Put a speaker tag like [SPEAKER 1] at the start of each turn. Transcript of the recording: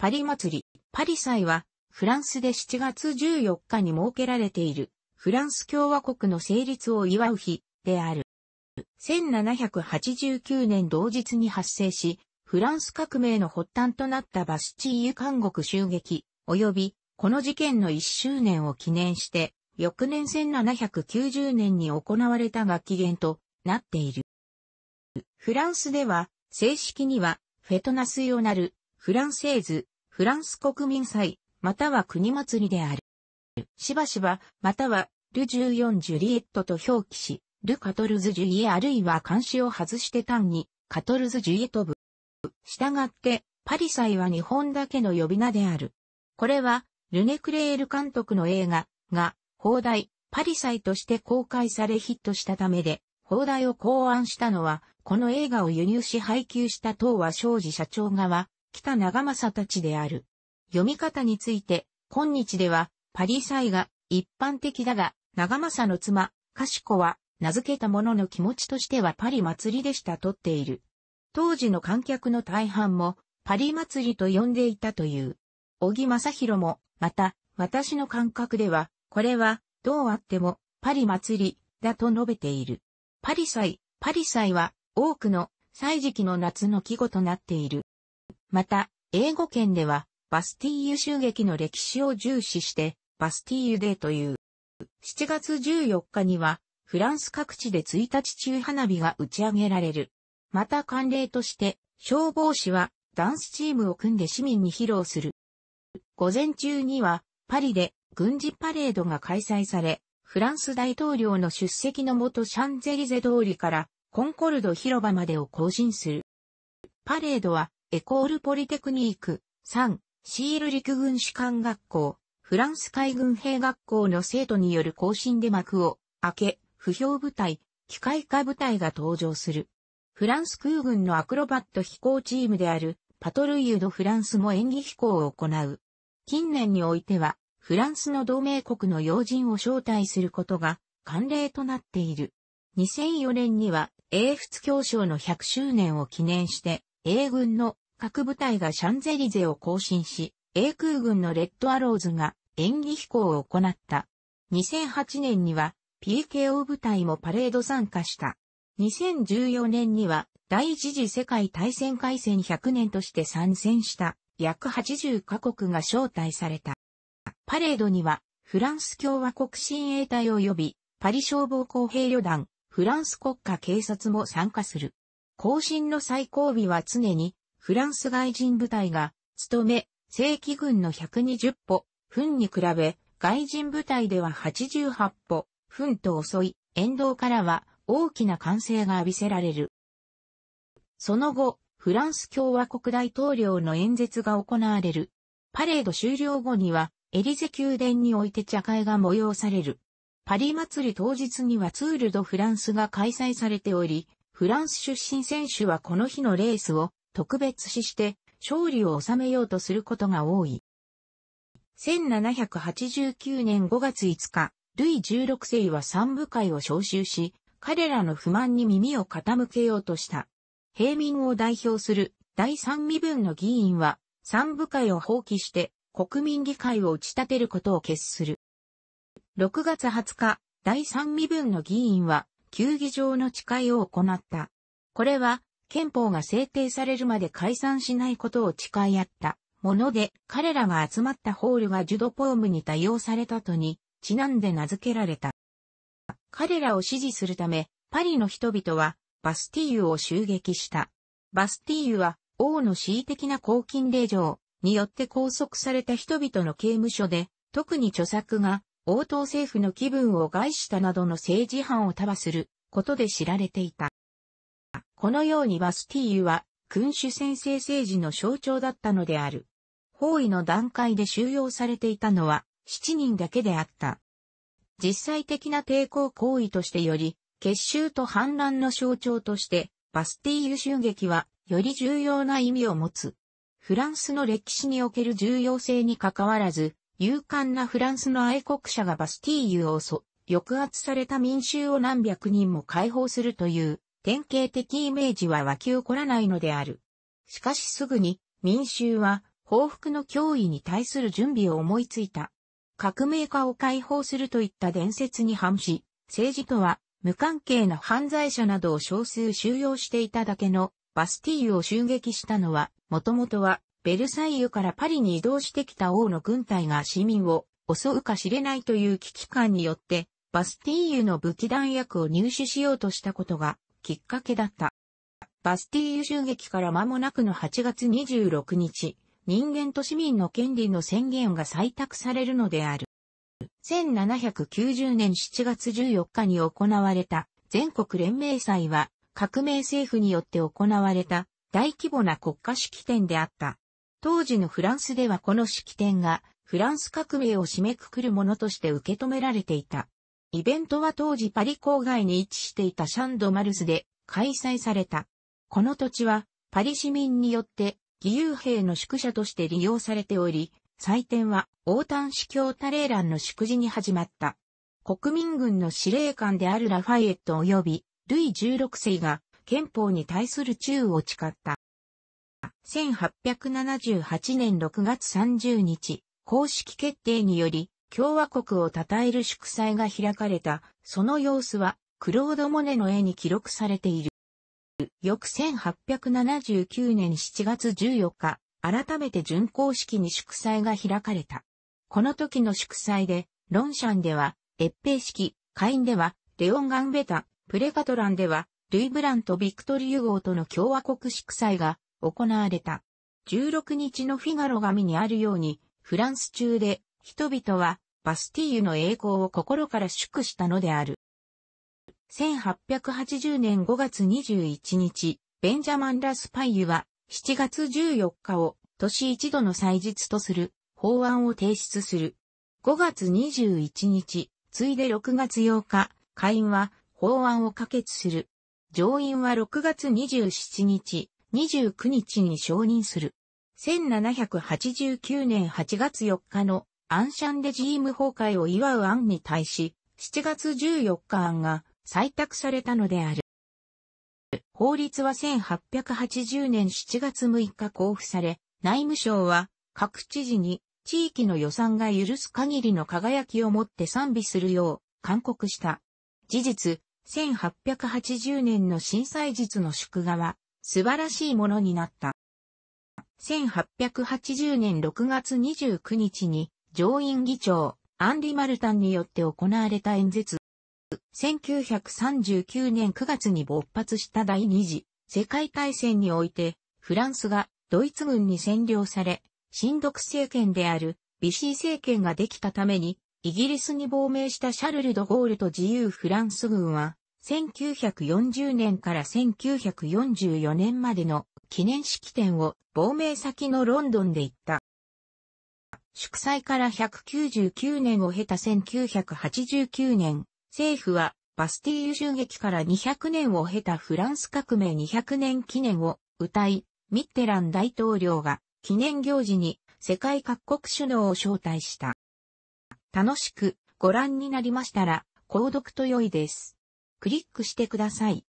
[SPEAKER 1] パリ祭り、パリ祭は、フランスで7月14日に設けられている、フランス共和国の成立を祝う日である。1789年同日に発生し、フランス革命の発端となったバスチーユ監獄襲撃、及び、この事件の1周年を記念して、翌年1790年に行われたが起源となっている。フランスでは、正式には、フェトナスヨナル、フランセーズ、フランス国民祭、または国祭りである。しばしば、または、ル14ジュリエットと表記し、ルカトルズジュリエあるいは監視を外して単に、カトルズジュリエとぶ。したがって、パリ祭は日本だけの呼び名である。これは、ルネクレール監督の映画が、放題、パリ祭として公開されヒットしたためで、放題を考案したのは、この映画を輸入し配給した東和商事社長側、北長政たちである。読み方について、今日では、パリサイが一般的だが、長政の妻、カシコは、名付けた者の気持ちとしてはパリ祭りでしたとっている。当時の観客の大半も、パリ祭りと呼んでいたという。小木正宏も、また、私の感覚では、これは、どうあっても、パリ祭り、だと述べている。パリ祭、パリ祭は、多くの、祭時期の夏の季語となっている。また、英語圏では、バスティーユ襲撃の歴史を重視して、バスティーユデーという。7月14日には、フランス各地で1日中花火が打ち上げられる。また慣例として、消防士はダンスチームを組んで市民に披露する。午前中には、パリで軍事パレードが開催され、フランス大統領の出席のもとシャンゼリゼ通りからコンコルド広場までを行進する。パレードはエコールポリテクニーク、3、シール陸軍士官学校、フランス海軍兵学校の生徒による更新で幕を開け、不評部隊、機械化部隊が登場する。フランス空軍のアクロバット飛行チームである、パトルイユド・フランスも演技飛行を行う。近年においては、フランスの同盟国の要人を招待することが慣例となっている。2004年には、英仏教商の100周年を記念して、英軍の各部隊がシャンゼリゼを更新し、英空軍のレッドアローズが演技飛行を行った。2008年には PKO 部隊もパレード参加した。2014年には第一次世界大戦開戦100年として参戦した約80カ国が招待された。パレードにはフランス共和国親衛隊及びパリ消防公兵旅団、フランス国家警察も参加する。行進の最後尾は常にフランス外人部隊が務め、正規軍の120歩、分に比べ、外人部隊では88歩、分と遅い、沿道からは大きな歓声が浴びせられる。その後、フランス共和国大統領の演説が行われる。パレード終了後には、エリゼ宮殿において茶会が催される。パリ祭り当日にはツール・ド・フランスが開催されており、フランス出身選手はこの日のレースを特別視して勝利を収めようとすることが多い。1789年5月5日、ルイ16世は三部会を招集し、彼らの不満に耳を傾けようとした。平民を代表する第三身分の議員は、三部会を放棄して国民議会を打ち立てることを決する。6月20日、第三身分の議員は、球技場の誓いを行った。これは、憲法が制定されるまで解散しないことを誓い合ったもので、彼らが集まったホールがジュドポームに多用されたとに、ちなんで名付けられた。彼らを支持するため、パリの人々は、バスティーユを襲撃した。バスティーユは、王の恣意的な公金令状によって拘束された人々の刑務所で、特に著作が応答政府の気分を害したなどの政治犯を束することで知られていた。このようにバスティーユは君主先制政治の象徴だったのである。包囲の段階で収容されていたのは7人だけであった。実際的な抵抗行為としてより、結集と反乱の象徴として、バスティーユ襲撃はより重要な意味を持つ。フランスの歴史における重要性に関わらず、勇敢なフランスの愛国者がバスティーユを襲、抑圧された民衆を何百人も解放するという典型的イメージは湧き起こらないのである。しかしすぐに民衆は報復の脅威に対する準備を思いついた。革命家を解放するといった伝説に反し、政治とは無関係な犯罪者などを少数収容していただけのバスティーユを襲撃したのは、もともとはベルサイユからパリに移動してきた王の軍隊が市民を襲うか知れないという危機感によって、バスティーユの武器弾薬を入手しようとしたことがきっかけだった。バスティーユ襲撃から間もなくの8月26日、人間と市民の権利の宣言が採択されるのである。1790年7月14日に行われた全国連盟祭は革命政府によって行われた大規模な国家式典であった。当時のフランスではこの式典がフランス革命を締めくくるものとして受け止められていた。イベントは当時パリ郊外に位置していたシャンドマルスで開催された。この土地はパリ市民によって義勇兵の宿舎として利用されており、祭典は王丹司教タレーランの祝辞に始まった。国民軍の司令官であるラファイエット及びルイ16世が憲法に対する忠を誓った。1878年6月30日、公式決定により、共和国を称える祝祭が開かれた、その様子は、クロード・モネの絵に記録されている。翌1879年7月14日、改めて準公式に祝祭が開かれた。この時の祝祭で、ロンシャンでは、越平式、カインでは、レオン・ガンベタ、プレカトランでは、ルイ・ブラント・ビクトリ・ュゴーとの共和国祝祭が行われた。16日のフィガロ紙にあるように、フランス中で人々はバスティーユの栄光を心から祝したのである。1880年5月21日、ベンジャマン・ラスパイユは7月14日を年一度の祭日とする法案を提出する。5月21日、ついで6月8日、下院は法案を可決する。上院は6月27日、29日に承認する。1789年8月4日のアンシャンデジーム崩壊を祝う案に対し、7月14日案が採択されたのである。法律は1880年7月6日交付され、内務省は各知事に地域の予算が許す限りの輝きをもって賛美するよう勧告した。事実、1880年の震災日の祝賀は素晴らしいものになった。1880年6月29日に上院議長アンリ・マルタンによって行われた演説。1939年9月に勃発した第二次世界大戦においてフランスがドイツ軍に占領され、親独政権であるビシー政権ができたためにイギリスに亡命したシャルル・ド・ゴールと自由フランス軍は1940年から1944年までの記念式典を亡命先のロンドンで行った。祝祭から199年を経た1989年、政府はバスティーユ襲撃から200年を経たフランス革命200年記念を歌い、ミッテラン大統領が記念行事に世界各国首脳を招待した。楽しくご覧になりましたら、購読と良いです。クリックしてください。